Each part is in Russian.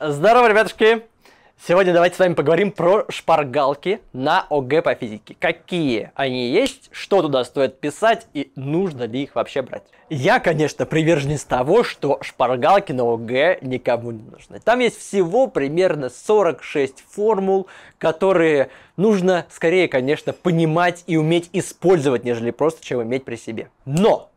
Здорово, ребятушки! Сегодня давайте с вами поговорим про шпаргалки на ОГЭ по физике. Какие они есть, что туда стоит писать и нужно ли их вообще брать. Я, конечно, приверженец того, что шпаргалки на ОГЭ никому не нужны. Там есть всего примерно 46 формул, которые нужно скорее, конечно, понимать и уметь использовать, нежели просто чем иметь при себе. Но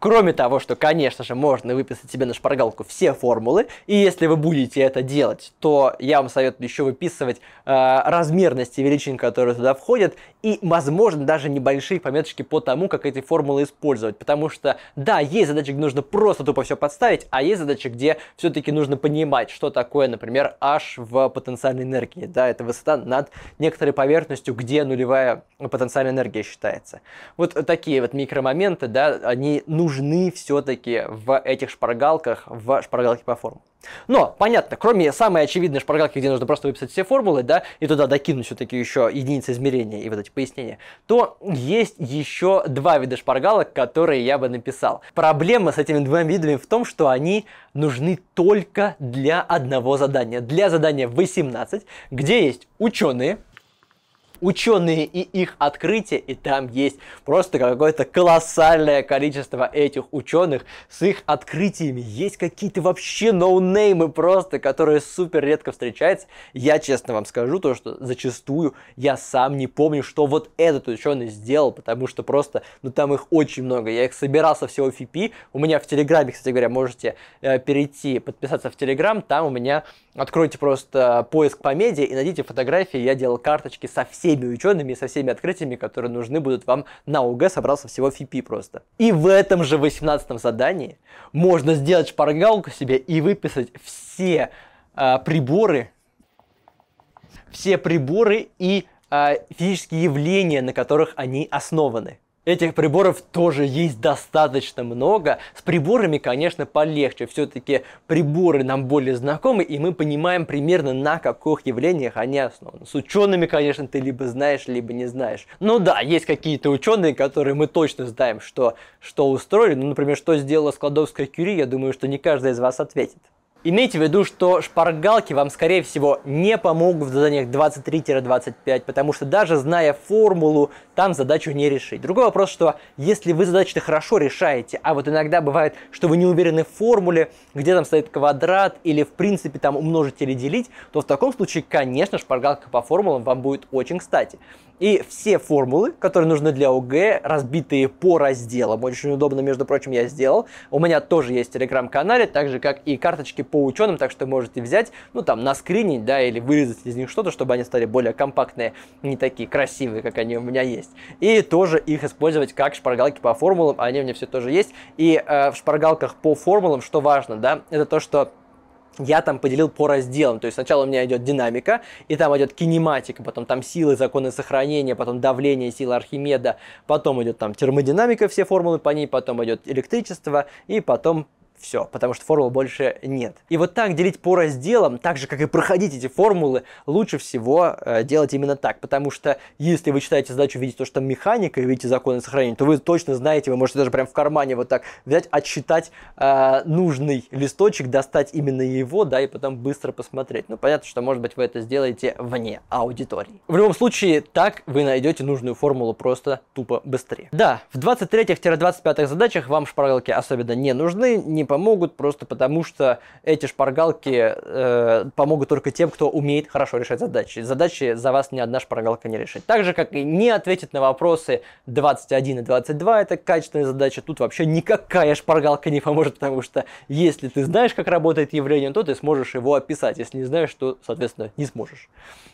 Кроме того, что, конечно же, можно выписать себе на шпаргалку все формулы, и если вы будете это делать, то я вам советую еще выписывать э, размерности величин, которые туда входят, и, возможно, даже небольшие пометочки по тому, как эти формулы использовать, потому что, да, есть задачи, где нужно просто тупо все подставить, а есть задачи, где все-таки нужно понимать, что такое, например, h в потенциальной энергии, да, это высота над некоторой поверхностью, где нулевая потенциальная энергия считается. Вот такие вот микромоменты, да, они нужны нужны все-таки в этих шпаргалках, в шпаргалке по формулам. Но, понятно, кроме самой очевидной шпаргалки, где нужно просто выписать все формулы, да, и туда докинуть все-таки еще единицы измерения и вот эти пояснения, то есть еще два вида шпаргалок, которые я бы написал. Проблема с этими двумя видами в том, что они нужны только для одного задания. Для задания 18, где есть ученые, ученые и их открытия, и там есть просто какое-то колоссальное количество этих ученых с их открытиями. Есть какие-то вообще ноунеймы просто, которые супер редко встречаются. Я честно вам скажу то, что зачастую я сам не помню, что вот этот ученый сделал, потому что просто, ну там их очень много. Я их собирал со всего ФИПИ У меня в Телеграме, кстати говоря, можете э, перейти, подписаться в Телеграм, там у меня откройте просто э, поиск по медиа и найдите фотографии. Я делал карточки со всеми всеми учеными, со всеми открытиями, которые нужны будут вам на ОГЭ, собрался всего ФИПИ просто. И в этом же 18 задании можно сделать шпаргалку себе и выписать все э, приборы, все приборы и э, физические явления, на которых они основаны. Этих приборов тоже есть достаточно много. С приборами, конечно, полегче. Все-таки приборы нам более знакомы, и мы понимаем примерно, на каких явлениях они основаны. С учеными, конечно, ты либо знаешь, либо не знаешь. Ну да, есть какие-то ученые, которые мы точно знаем, что, что устроили. Ну, например, что сделала Складовская Кюри, я думаю, что не каждый из вас ответит. Имейте в виду, что шпаргалки вам, скорее всего, не помогут в заданиях 23-25, потому что даже зная формулу, там задачу не решить. Другой вопрос, что если вы задачи хорошо решаете, а вот иногда бывает, что вы не уверены в формуле, где там стоит квадрат или, в принципе, там умножить или делить, то в таком случае, конечно, шпаргалка по формулам вам будет очень кстати. И все формулы, которые нужны для ОГЭ, разбитые по разделам. Очень удобно, между прочим, я сделал. У меня тоже есть телеграм-канале, так же, как и карточки по ученым, так что можете взять, ну, там, на скрине, да, или вырезать из них что-то, чтобы они стали более компактные, не такие красивые, как они у меня есть. И тоже их использовать как шпаргалки по формулам, они у меня все тоже есть. И э, в шпаргалках по формулам, что важно, да, это то, что я там поделил по разделам. То есть сначала у меня идет динамика, и там идет кинематика, потом там силы, законы сохранения, потом давление, сила Архимеда, потом идет там термодинамика, все формулы по ней, потом идет электричество, и потом все, потому что формул больше нет. И вот так делить по разделам, так же, как и проходить эти формулы, лучше всего э, делать именно так. Потому что если вы читаете задачу, видите то, что там механика, и видите законы сохранения, то вы точно знаете, вы можете даже прям в кармане вот так взять, отсчитать э, нужный листочек, достать именно его, да, и потом быстро посмотреть. Ну, понятно, что, может быть, вы это сделаете вне аудитории. В любом случае, так вы найдете нужную формулу просто тупо быстрее. Да, в 23-25 задачах вам шпаргалки особенно не нужны, не помогут, просто потому что эти шпаргалки э, помогут только тем, кто умеет хорошо решать задачи. Задачи за вас ни одна шпаргалка не решит. Так же, как и не ответит на вопросы 21 и 22, это качественная задача, тут вообще никакая шпаргалка не поможет, потому что если ты знаешь, как работает явление, то ты сможешь его описать. Если не знаешь, то, соответственно, не сможешь.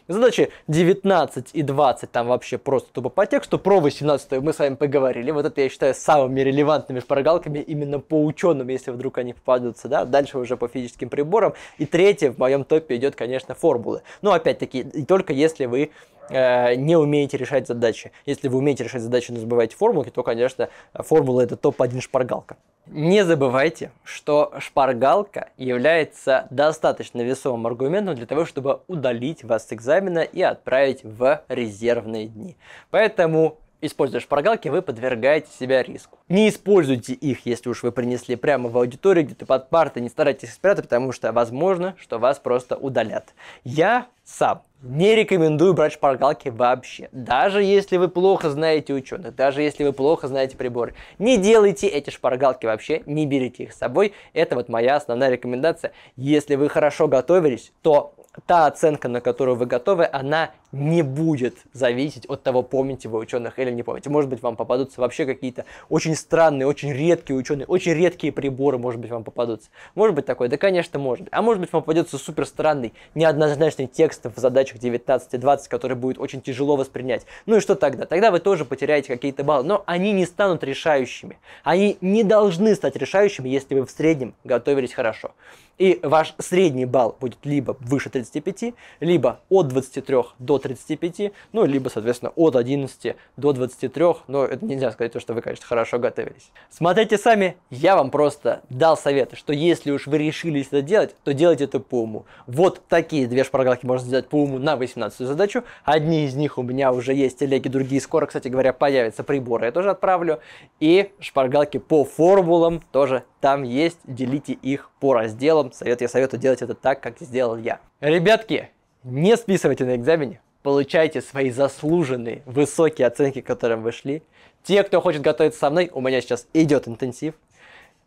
Задачи 19 и 20 там вообще просто тупо по тексту. Про 18 мы с вами поговорили. Вот это я считаю самыми релевантными шпаргалками именно по ученым, если вдруг вдруг они попадутся, да, дальше уже по физическим приборам. И третье в моем топе идет, конечно, формулы. Но ну, опять-таки, и только если вы э, не умеете решать задачи. Если вы умеете решать задачи, но забываете формулы, то, конечно, формула это топ-1 шпаргалка. Не забывайте, что шпаргалка является достаточно весовым аргументом для того, чтобы удалить вас с экзамена и отправить в резервные дни. Поэтому Используя шпаргалки, вы подвергаете себя риску. Не используйте их, если уж вы принесли прямо в аудиторию, где-то под парты, не старайтесь спрятать, потому что возможно, что вас просто удалят. Я сам не рекомендую брать шпаргалки вообще. Даже если вы плохо знаете ученых, даже если вы плохо знаете приборы, не делайте эти шпаргалки вообще, не берите их с собой. Это вот моя основная рекомендация. Если вы хорошо готовились, то та оценка, на которую вы готовы, она не будет зависеть от того, помните вы ученых или не помните. Может быть, вам попадутся вообще какие-то очень странные, очень редкие ученые, очень редкие приборы, может быть, вам попадутся. Может быть такое? Да, конечно, может. А может быть, вам попадется супер странный, неоднозначный текст в задачах ближайших 19-20, которые будет очень тяжело воспринять. Ну и что тогда? Тогда вы тоже потеряете какие-то баллы, но они не станут решающими. Они не должны стать решающими, если вы в среднем готовились хорошо. И ваш средний балл будет либо выше 35, либо от 23 до 35, ну, либо, соответственно, от 11 до 23, но это нельзя сказать, то, что вы, конечно, хорошо готовились. Смотрите сами, я вам просто дал совет, что если уж вы решились это делать, то делайте это по уму. Вот такие две шпаргалки можно сделать по уму на 18 задачу. Одни из них у меня уже есть телеги, другие скоро, кстати говоря, появятся приборы, я тоже отправлю. И шпаргалки по формулам тоже там есть, делите их по разделам целом совет я советую делать это так, как сделал я. Ребятки, не списывайте на экзамене, получайте свои заслуженные высокие оценки, к которым вы шли. Те, кто хочет готовиться со мной, у меня сейчас идет интенсив.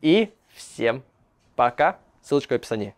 И всем пока. Ссылочка в описании.